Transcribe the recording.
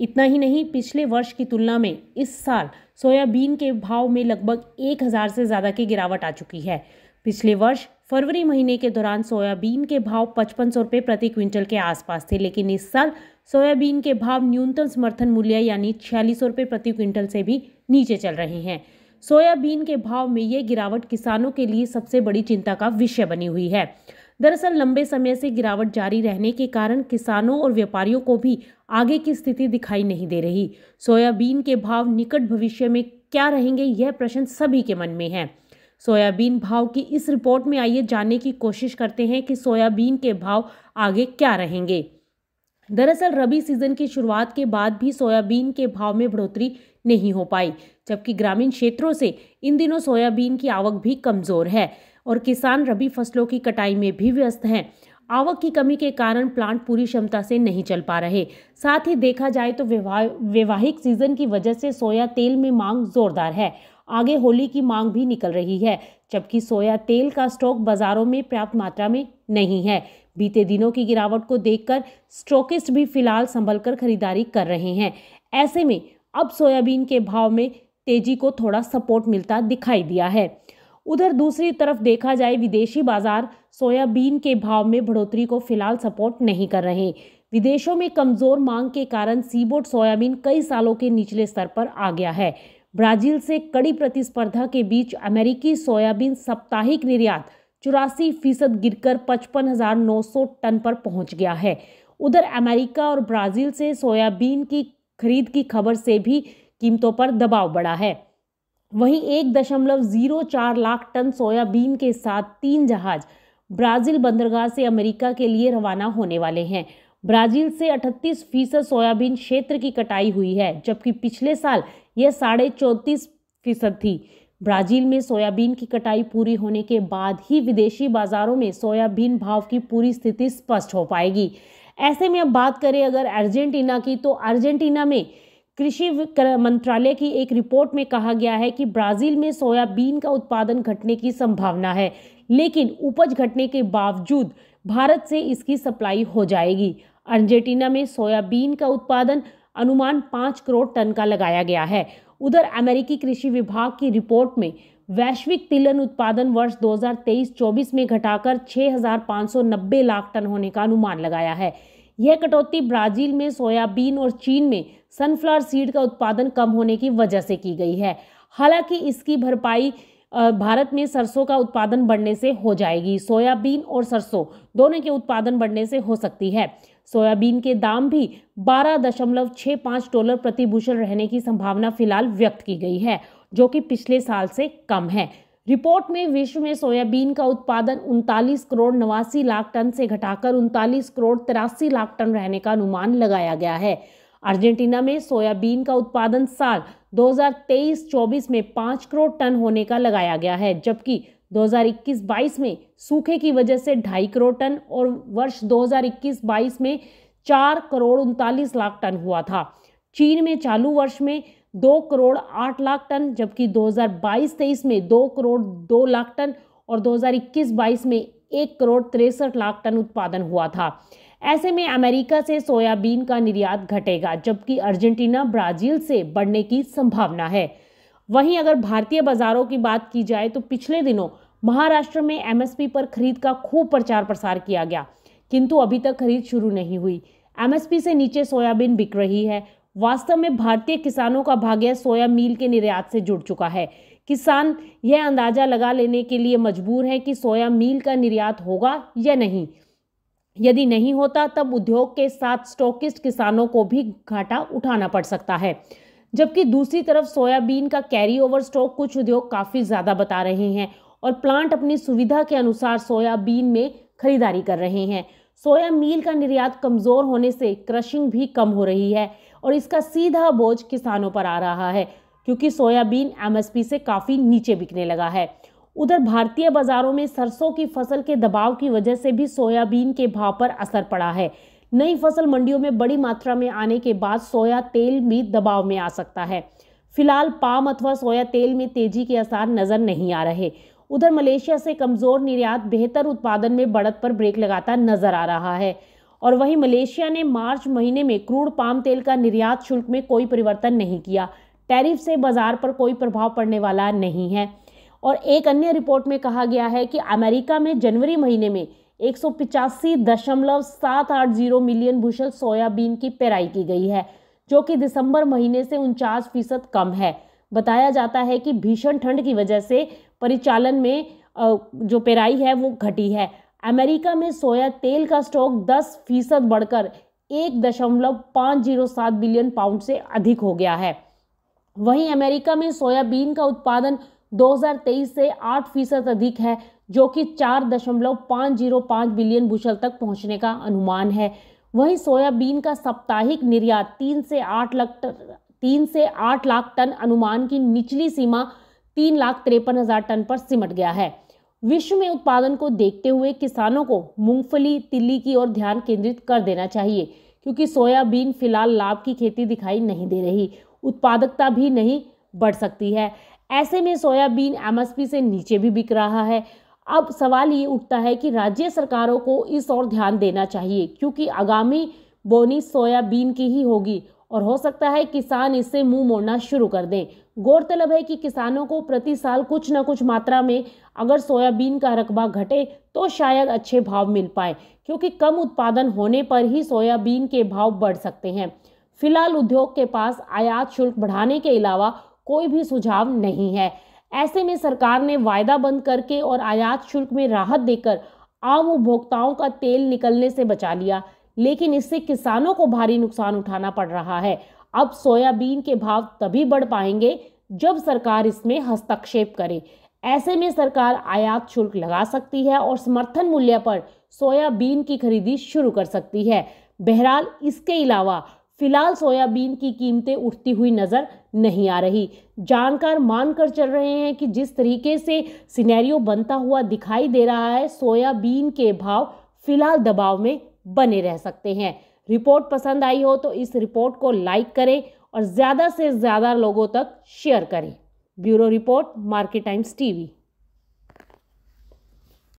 इतना ही नहीं पिछले वर्ष की तुलना में इस साल सोयाबीन के भाव में लगभग एक हज़ार से ज़्यादा की गिरावट आ चुकी है पिछले वर्ष फरवरी महीने के दौरान सोयाबीन के भाव पचपन सौ रुपये प्रति क्विंटल के आसपास थे लेकिन इस साल सोयाबीन के भाव न्यूनतम समर्थन मूल्य यानी छियालीस सौ रुपये प्रति क्विंटल से भी नीचे चल रहे हैं सोयाबीन के भाव में ये गिरावट किसानों के लिए सबसे बड़ी चिंता का विषय बनी हुई है दरअसल लंबे समय से गिरावट जारी रहने के कारण किसानों और व्यापारियों को भी आगे की स्थिति दिखाई नहीं दे रही सोयाबीन के भाव निकट भविष्य में क्या रहेंगे यह प्रश्न सभी के मन में है सोयाबीन भाव की इस रिपोर्ट में आइए जानने की कोशिश करते हैं कि सोयाबीन के भाव आगे क्या रहेंगे दरअसल रबी सीजन की शुरुआत के बाद भी सोयाबीन के भाव में बढ़ोतरी नहीं हो पाई जबकि ग्रामीण क्षेत्रों से इन दिनों सोयाबीन की आवक भी कमजोर है और किसान रबी फसलों की कटाई में भी व्यस्त हैं आवक की कमी के कारण प्लांट पूरी क्षमता से नहीं चल पा रहे साथ ही देखा जाए तो वैवाहिक सीजन की वजह से सोया तेल में मांग जोरदार है आगे होली की मांग भी निकल रही है जबकि सोया तेल का स्टॉक बाजारों में पर्याप्त मात्रा में नहीं है बीते दिनों की गिरावट को देखकर स्टॉकिस्ट भी फिलहाल संभल कर खरीदारी कर रहे हैं ऐसे में अब सोयाबीन के भाव में तेजी को थोड़ा सपोर्ट मिलता दिखाई दिया है उधर दूसरी तरफ देखा जाए विदेशी बाजार सोयाबीन के भाव में बढ़ोतरी को फिलहाल सपोर्ट नहीं कर रहे विदेशों में कमजोर मांग के कारण सीबोट सोयाबीन कई सालों के निचले स्तर पर आ गया है ब्राजील से कड़ी प्रतिस्पर्धा के बीच अमेरिकी सोयाबीन साप्ताहिक निर्यात चौरासी फीसद गिरकर पचपन हजार नौ सौ टन पर पहुंच गया है उधर अमेरिका और ब्राजील से सोयाबीन की खरीद की खबर से भी कीमतों पर दबाव बढ़ा है वहीं एक दशमलव जीरो चार लाख टन सोयाबीन के साथ तीन जहाज ब्राज़ील बंदरगाह से अमेरिका के लिए रवाना होने वाले हैं ब्राज़ील से 38 फीसद सोयाबीन क्षेत्र की कटाई हुई है जबकि पिछले साल यह साढ़े चौंतीस फीसद थी ब्राज़ील में सोयाबीन की कटाई पूरी होने के बाद ही विदेशी बाज़ारों में सोयाबीन भाव की पूरी स्थिति स्पष्ट हो पाएगी ऐसे में अब बात करें अगर अर्जेंटीना की तो अर्जेंटीना में कृषि मंत्रालय की एक रिपोर्ट में कहा गया है कि ब्राज़ील में सोयाबीन का उत्पादन घटने की संभावना है लेकिन उपज घटने के बावजूद भारत से इसकी सप्लाई हो जाएगी अर्जेंटीना में सोयाबीन का उत्पादन अनुमान पाँच करोड़ टन का लगाया गया है उधर अमेरिकी कृषि विभाग की रिपोर्ट में वैश्विक तिलन उत्पादन वर्ष 2023-24 में घटाकर 6,590 लाख टन होने का अनुमान लगाया है यह कटौती ब्राजील में सोयाबीन और चीन में सनफ्लावर सीड का उत्पादन कम होने की वजह से की गई है हालांकि इसकी भरपाई भारत में सरसों का उत्पादन बढ़ने से हो जाएगी सोयाबीन और सरसों दोनों के उत्पादन बढ़ने से हो सकती है सोयाबीन के दाम भी बारह दशमलव छः पाँच डॉलर प्रति बुशल रहने की संभावना फिलहाल व्यक्त की गई है जो कि पिछले साल से कम है रिपोर्ट में विश्व में सोयाबीन का उत्पादन उनतालीस करोड़ नवासी लाख टन से घटाकर उनतालीस करोड़ तिरासी लाख टन रहने का अनुमान लगाया गया है अर्जेंटीना में सोयाबीन का उत्पादन साल 2023-24 में 5 करोड़ टन होने का लगाया गया है जबकि 2021-22 में सूखे की वजह से ढाई करोड़ टन और वर्ष 2021-22 में चार करोड़ उनतालीस लाख टन हुआ था चीन में चालू वर्ष में दो करोड़ आठ लाख टन जबकि 2022-23 में दो करोड़ दो लाख टन और 2021-22 में एक करोड़ तिरसठ लाख टन उत्पादन हुआ था ऐसे में अमेरिका से सोयाबीन का निर्यात घटेगा जबकि अर्जेंटीना ब्राजील से बढ़ने की संभावना है वहीं अगर भारतीय बाजारों की बात की जाए तो पिछले दिनों महाराष्ट्र में एमएसपी पर खरीद का खूब प्रचार प्रसार किया गया किंतु अभी तक खरीद शुरू नहीं हुई एमएसपी से नीचे सोयाबीन बिक रही है वास्तव में भारतीय किसानों का भाग्य सोया मील के निर्यात से जुड़ चुका है किसान यह अंदाज़ा लगा लेने के लिए मजबूर है कि सोया मील का निर्यात होगा या नहीं यदि नहीं होता तब उद्योग के साथ स्टॉकिस्ट किसानों को भी घाटा उठाना पड़ सकता है जबकि दूसरी तरफ सोयाबीन का कैरी ओवर स्टॉक कुछ उद्योग काफ़ी ज़्यादा बता रहे हैं और प्लांट अपनी सुविधा के अनुसार सोयाबीन में खरीदारी कर रहे हैं सोया मील का निर्यात कमज़ोर होने से क्रशिंग भी कम हो रही है और इसका सीधा बोझ किसानों पर आ रहा है क्योंकि सोयाबीन एमएसपी से काफ़ी नीचे बिकने लगा है उधर भारतीय बाजारों में सरसों की फसल के दबाव की वजह से भी सोयाबीन के भाव पर असर पड़ा है नई फसल मंडियों में बड़ी मात्रा में आने के बाद सोया तेल भी दबाव में आ सकता है फिलहाल पाम अथवा सोया तेल में तेजी के आसार नज़र नहीं आ रहे उधर मलेशिया से कमज़ोर निर्यात बेहतर उत्पादन में बढ़त पर ब्रेक लगाता नजर आ रहा है और वहीं मलेशिया ने मार्च महीने में क्रूड पाम तेल का निर्यात शुल्क में कोई परिवर्तन नहीं किया टैरिफ से बाजार पर कोई प्रभाव पड़ने वाला नहीं है और एक अन्य रिपोर्ट में कहा गया है कि अमेरिका में जनवरी महीने में एक मिलियन भूषण सोयाबीन की पेराई की गई है जो कि दिसंबर महीने से उनचास फीसद कम है बताया जाता है कि भीषण ठंड की वजह से परिचालन में जो पेराई है वो घटी है अमेरिका में सोया तेल का स्टॉक 10 फीसद बढ़कर एक दशमलव पाँच जीरो सात बिलियन पाउंड से अधिक हो गया है वहीं अमेरिका में सोयाबीन का उत्पादन 2023 से 8 फीसद अधिक है जो कि चार दशमलव पाँच जीरो पाँच बिलियन बुशल तक पहुंचने का अनुमान है वहीं सोयाबीन का साप्ताहिक निर्यात तीन से आठ लाख तीन से आठ लाख टन अनुमान की निचली सीमा तीन लाख तिरपन हज़ार टन पर सिमट गया है विश्व में उत्पादन को देखते हुए किसानों को मूंगफली तिल्ली की ओर ध्यान केंद्रित कर देना चाहिए क्योंकि सोयाबीन फिलहाल लाभ की खेती दिखाई नहीं दे रही उत्पादकता भी नहीं बढ़ सकती है ऐसे में सोयाबीन एमएसपी से नीचे भी बिक रहा है अब सवाल ये उठता है कि राज्य सरकारों को इस ओर ध्यान देना चाहिए क्योंकि आगामी बोनी सोयाबीन की ही होगी और हो सकता है किसान इससे मुंह मोड़ना शुरू कर दें गौरतलब है कि किसानों को प्रति साल कुछ न कुछ मात्रा में अगर सोयाबीन का रकबा घटे तो शायद अच्छे भाव मिल पाए क्योंकि कम उत्पादन होने पर ही सोयाबीन के भाव बढ़ सकते हैं फिलहाल उद्योग के पास आयात शुल्क बढ़ाने के अलावा कोई भी सुझाव नहीं है ऐसे में सरकार ने वायदा बंद करके और आयात शुल्क में राहत देकर आम उपभोक्ताओं का तेल निकलने से बचा लिया लेकिन इससे किसानों को भारी नुकसान उठाना पड़ रहा है अब सोयाबीन के भाव तभी बढ़ पाएंगे जब सरकार इसमें हस्तक्षेप करे ऐसे में सरकार आयात शुल्क लगा सकती है और समर्थन मूल्य पर सोयाबीन की खरीदी शुरू कर सकती है बहरहाल इसके अलावा फिलहाल सोयाबीन की कीमतें उठती हुई नज़र नहीं आ रही जानकार मानकर चल रहे हैं कि जिस तरीके से सिनेरियो बनता हुआ दिखाई दे रहा है सोयाबीन के भाव फिलहाल दबाव में बने रह सकते हैं रिपोर्ट पसंद आई हो तो इस रिपोर्ट को लाइक करें और ज़्यादा से ज़्यादा लोगों तक शेयर करें bureau report Market Times TV